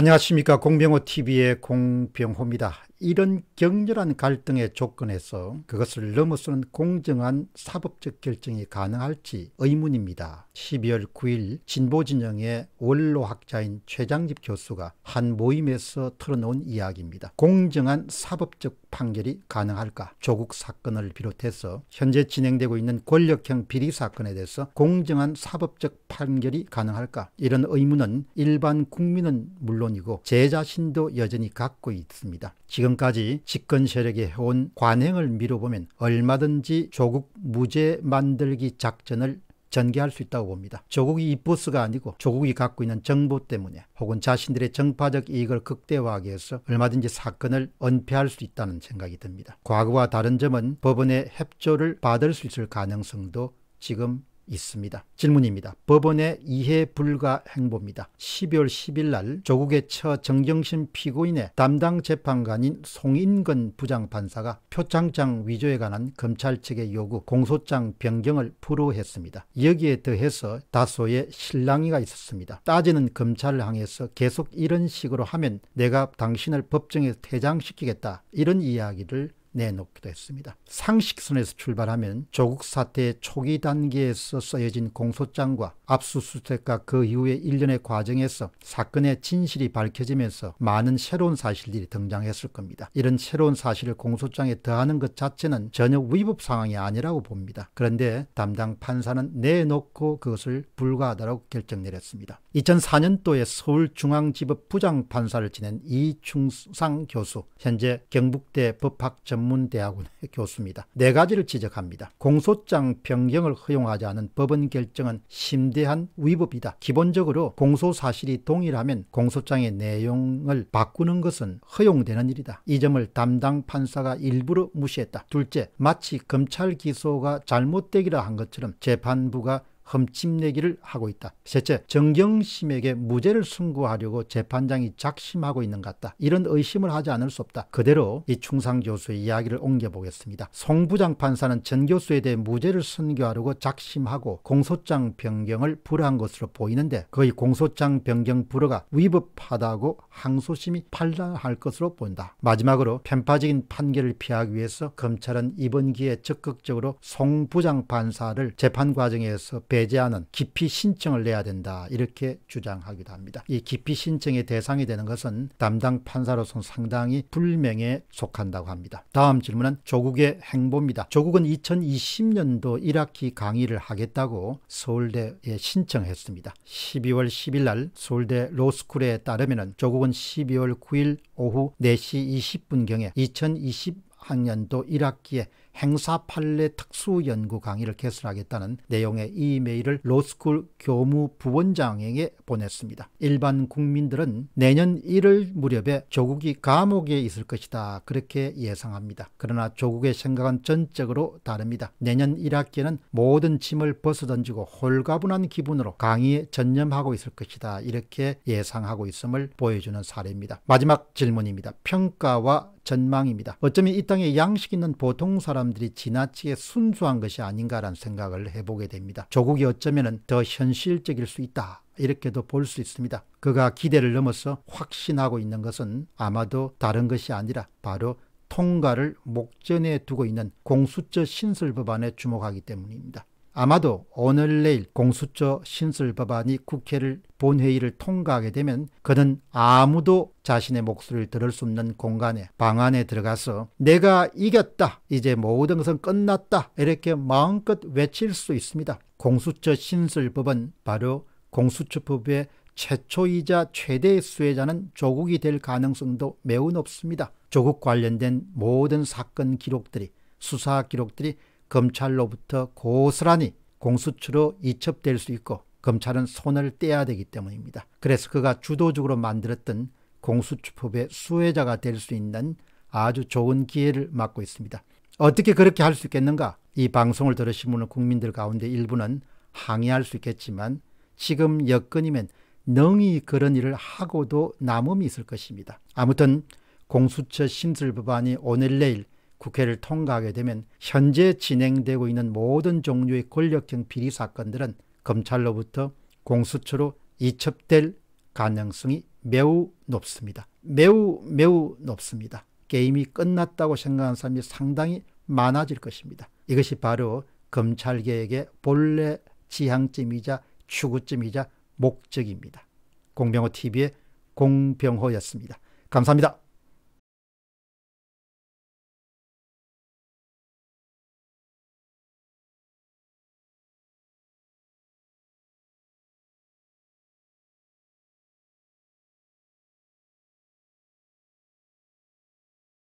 안녕하십니까 공병호TV의 공병호입니다. 이런 격렬한 갈등의 조건에서 그것을 넘어서는 공정한 사법적 결정이 가능할지 의문입니다. 12월 9일 진보진영의 원로학자인 최장집 교수가 한 모임에서 털어놓은 이야기입니다. 공정한 사법적 판결이 가능할까 조국 사건을 비롯해서 현재 진행되고 있는 권력형 비리 사건에 대해서 공정한 사법적 판결이 가능할까 이런 의문은 일반 국민은 물론 물론이고 제 자신도 여전히 갖고 있습니다. 지금까지 집권 세력이 해온 관행을 미뤄보면 얼마든지 조국 무죄 만들기 작전을 전개할 수 있다고 봅니다. 조국이 이보스가 아니고 조국이 갖고 있는 정보 때문에 혹은 자신들의 정파적 이익을 극대화하기 위해서 얼마든지 사건을 은폐할 수 있다는 생각이 듭니다. 과거와 다른 점은 법원의 협조를 받을 수 있을 가능성도 지금 있습니다. 질문입니다. 법원의 이해 불가 행보입니다. 12월 10일 날 조국의 처 정경심 피고인의 담당 재판관인 송인근 부장판사가 표창장 위조에 관한 검찰 측의 요구 공소장 변경을 불허했습니다. 여기에 더해서 다소의 실랑이가 있었습니다. 따지는 검찰을 향해서 계속 이런 식으로 하면 내가 당신을 법정에 서 퇴장시키겠다 이런 이야기를 내놓기도 했습니다. 상식선에서 출발하면 조국 사태 초기 단계에서 써여진 공소장과 압수수색과 그 이후의 일련의 과정에서 사건의 진실이 밝혀지면서 많은 새로운 사실들이 등장했을 겁니다. 이런 새로운 사실을 공소장에 더하는 것 자체는 전혀 위법 상황이 아니라고 봅니다. 그런데 담당 판사는 내놓고 그것을 불가하다고 결정 내렸습니다. 2004년도에 서울중앙지법 부장판사를 지낸 이충상 교수, 현재 경북대 법학전 전문대학원의 교수입니다. 네 가지를 지적합니다. 공소장 변경을 허용하지 않은 법원 결정은 심대한 위법이다. 기본적으로 공소 사실이 동일하면 공소장의 내용을 바꾸는 것은 허용되는 일이다. 이 점을 담당 판사가 일부러 무시했다. 둘째, 마치 검찰 기소가 잘못되기라 한 것처럼 재판부가 흠집내기를 하고 있다. 셋째, 정경심에게 무죄를 승고하려고 재판장이 작심하고 있는 것 같다. 이런 의심을 하지 않을 수 없다. 그대로 이 충상 교수의 이야기를 옮겨보겠습니다. 송부장 판사는 전 교수에 대해 무죄를 선교하려고 작심하고 공소장 변경을 불허한 것으로 보이는데 거의 공소장 변경 불허가 위법하다고 항소심이 판단할 것으로 본다 마지막으로 편파적인 판결을 피하기 위해서 검찰은 이번 기회에 적극적으로 송부장 판사를 재판 과정에서 배 배제하는 기피 신청을 내야 된다 이렇게 주장하기도 합니다. 이 기피 신청의 대상이 되는 것은 담당 판사로서 상당히 불명에 속한다고 합니다. 다음 질문은 조국의 행보입니다. 조국은 2020년도 1학기 강의를 하겠다고 서울대에 신청했습니다. 12월 10일 날 서울대 로스쿨에 따르면 조국은 12월 9일 오후 4시 20분경에 학년도 1학기에 행사 판례 특수 연구 강의를 개설하겠다는 내용의 이메일을 로스쿨 교무 부원장에게 보냈습니다. 일반 국민들은 내년 1월 무렵에 조국이 감옥에 있을 것이다 그렇게 예상합니다. 그러나 조국의 생각은 전적으로 다릅니다. 내년 1학기에는 모든 짐을 벗어던지고 홀가분한 기분으로 강의에 전념하고 있을 것이다 이렇게 예상하고 있음을 보여주는 사례입니다. 마지막 질문입니다. 평가와 전망입니다. 어쩌면 이 땅에 양식 있는 보통 사람들이 지나치게 순수한 것이 아닌가라는 생각을 해보게 됩니다. 조국이 어쩌면 더 현실적일 수 있다. 이렇게도 볼 수 있습니다. 그가 기대를 넘어서 확신하고 있는 것은 아마도 다른 것이 아니라 바로 통과를 목전에 두고 있는 공수처 신설 법안에 주목하기 때문입니다. 아마도 오늘 내일 공수처 신설 법안이 국회를 본회의를 통과하게 되면 그는 아무도 자신의 목소리를 들을 수 없는 공간에 방안에 들어가서 내가 이겼다 이제 모든 것은 끝났다 이렇게 마음껏 외칠 수 있습니다. 공수처 신설법은 바로 공수처법의 최초이자 최대의 수혜자는 조국이 될 가능성도 매우 높습니다. 조국 관련된 모든 사건 기록들이 수사 기록들이 검찰로부터 고스란히 공수처로 이첩될 수 있고 검찰은 손을 떼야 되기 때문입니다. 그래서 그가 주도적으로 만들었던 공수처법의 수혜자가 될 수 있는 아주 좋은 기회를 맞고 있습니다. 어떻게 그렇게 할 수 있겠는가? 이 방송을 들으신 분은 국민들 가운데 일부는 항의할 수 있겠지만 지금 여건이면 능히 그런 일을 하고도 남음이 있을 것입니다. 아무튼 공수처 신설 법안이 오늘 내일 국회를 통과하게 되면 현재 진행되고 있는 모든 종류의 권력형 비리 사건들은 검찰로부터 공수처로 이첩될 가능성이 매우 높습니다. 매우 매우 높습니다. 게임이 끝났다고 생각하는 사람이 상당히 많아질 것입니다. 이것이 바로 검찰개혁의 본래 지향점이자 추구점이자 목적입니다. 공병호 TV의 공병호였습니다. 감사합니다.